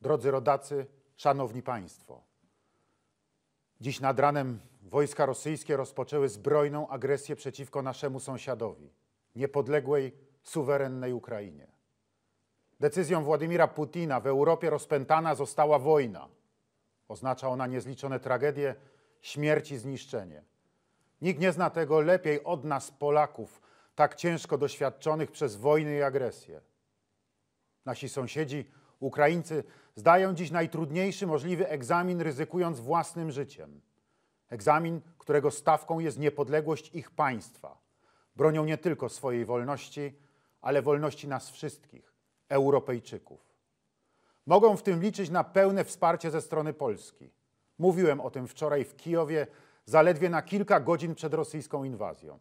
Drodzy rodacy, szanowni państwo. Dziś nad ranem wojska rosyjskie rozpoczęły zbrojną agresję przeciwko naszemu sąsiadowi, niepodległej, suwerennej Ukrainie. Decyzją Władimira Putina w Europie rozpętana została wojna. Oznacza ona niezliczone tragedie, śmierć i zniszczenie. Nikt nie zna tego lepiej od nas, Polaków, tak ciężko doświadczonych przez wojny i agresję. Nasi sąsiedzi, Ukraińcy, Zdają dziś najtrudniejszy możliwy egzamin, ryzykując własnym życiem. Egzamin, którego stawką jest niepodległość ich państwa. Bronią nie tylko swojej wolności, ale wolności nas wszystkich, Europejczyków. Mogą w tym liczyć na pełne wsparcie ze strony Polski. Mówiłem o tym wczoraj w Kijowie, zaledwie na kilka godzin przed rosyjską inwazją.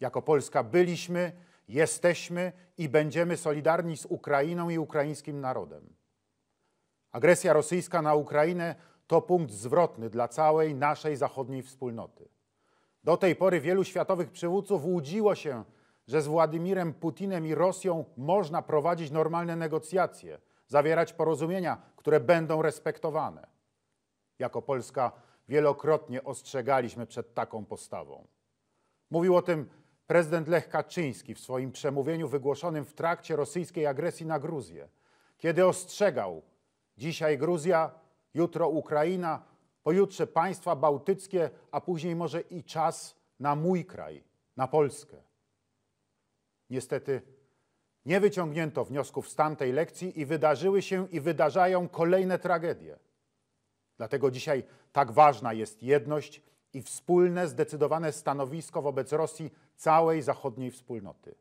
Jako Polska byliśmy, jesteśmy i będziemy solidarni z Ukrainą i ukraińskim narodem. Agresja rosyjska na Ukrainę to punkt zwrotny dla całej naszej zachodniej wspólnoty. Do tej pory wielu światowych przywódców łudziło się, że z Władimirem Putinem i Rosją można prowadzić normalne negocjacje, zawierać porozumienia, które będą respektowane. Jako Polska wielokrotnie ostrzegaliśmy przed taką postawą. Mówił o tym prezydent Lech Kaczyński w swoim przemówieniu wygłoszonym w trakcie rosyjskiej agresji na Gruzję, kiedy ostrzegał Dzisiaj Gruzja, jutro Ukraina, pojutrze państwa bałtyckie, a później może i czas na mój kraj, na Polskę. Niestety nie wyciągnięto wniosków z tamtej lekcji i wydarzyły się i wydarzają kolejne tragedie. Dlatego dzisiaj tak ważna jest jedność i wspólne, zdecydowane stanowisko wobec Rosji całej zachodniej wspólnoty.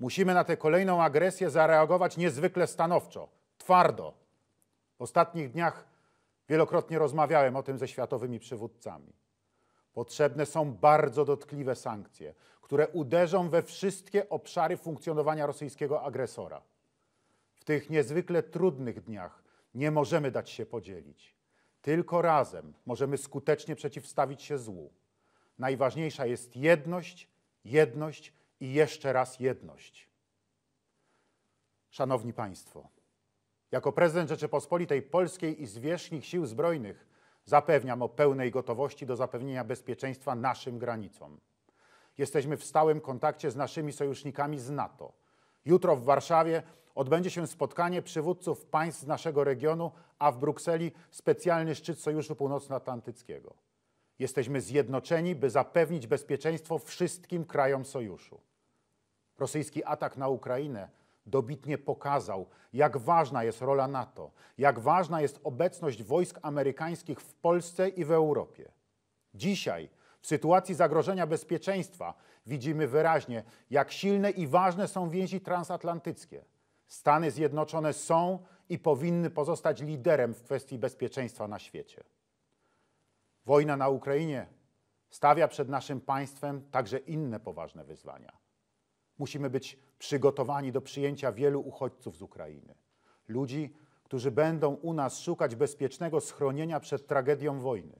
Musimy na tę kolejną agresję zareagować niezwykle stanowczo, twardo w ostatnich dniach wielokrotnie rozmawiałem o tym ze światowymi przywódcami. Potrzebne są bardzo dotkliwe sankcje, które uderzą we wszystkie obszary funkcjonowania rosyjskiego agresora. W tych niezwykle trudnych dniach nie możemy dać się podzielić. Tylko razem możemy skutecznie przeciwstawić się złu. Najważniejsza jest jedność, jedność i jeszcze raz jedność. Szanowni Państwo, jako prezydent Rzeczypospolitej Polskiej i zwierzchnik sił zbrojnych zapewniam o pełnej gotowości do zapewnienia bezpieczeństwa naszym granicom. Jesteśmy w stałym kontakcie z naszymi sojusznikami z NATO. Jutro w Warszawie odbędzie się spotkanie przywódców państw z naszego regionu, a w Brukseli specjalny szczyt Sojuszu Północnoatlantyckiego. Jesteśmy zjednoczeni, by zapewnić bezpieczeństwo wszystkim krajom sojuszu. Rosyjski atak na Ukrainę dobitnie pokazał, jak ważna jest rola NATO, jak ważna jest obecność wojsk amerykańskich w Polsce i w Europie. Dzisiaj, w sytuacji zagrożenia bezpieczeństwa, widzimy wyraźnie, jak silne i ważne są więzi transatlantyckie. Stany Zjednoczone są i powinny pozostać liderem w kwestii bezpieczeństwa na świecie. Wojna na Ukrainie stawia przed naszym państwem także inne poważne wyzwania. Musimy być przygotowani do przyjęcia wielu uchodźców z Ukrainy. Ludzi, którzy będą u nas szukać bezpiecznego schronienia przed tragedią wojny.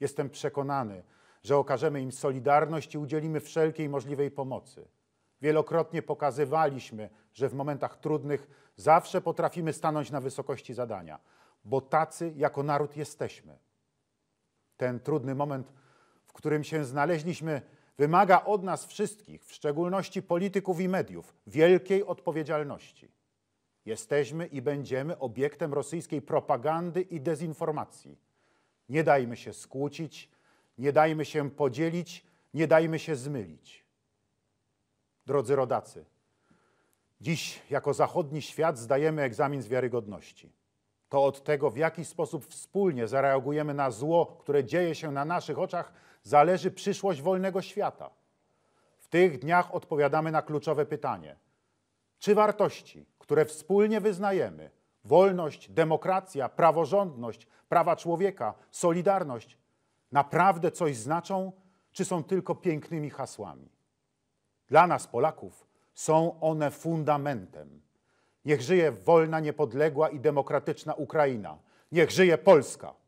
Jestem przekonany, że okażemy im solidarność i udzielimy wszelkiej możliwej pomocy. Wielokrotnie pokazywaliśmy, że w momentach trudnych zawsze potrafimy stanąć na wysokości zadania, bo tacy jako naród jesteśmy. Ten trudny moment, w którym się znaleźliśmy, wymaga od nas wszystkich, w szczególności polityków i mediów, wielkiej odpowiedzialności. Jesteśmy i będziemy obiektem rosyjskiej propagandy i dezinformacji. Nie dajmy się skłócić, nie dajmy się podzielić, nie dajmy się zmylić. Drodzy rodacy, dziś jako zachodni świat zdajemy egzamin z wiarygodności to od tego, w jaki sposób wspólnie zareagujemy na zło, które dzieje się na naszych oczach, zależy przyszłość wolnego świata. W tych dniach odpowiadamy na kluczowe pytanie: czy wartości, które wspólnie wyznajemy wolność, demokracja, praworządność, prawa człowieka, solidarność naprawdę coś znaczą, czy są tylko pięknymi hasłami? Dla nas, Polaków, są one fundamentem Niech żyje wolna, niepodległa i demokratyczna Ukraina. Niech żyje Polska.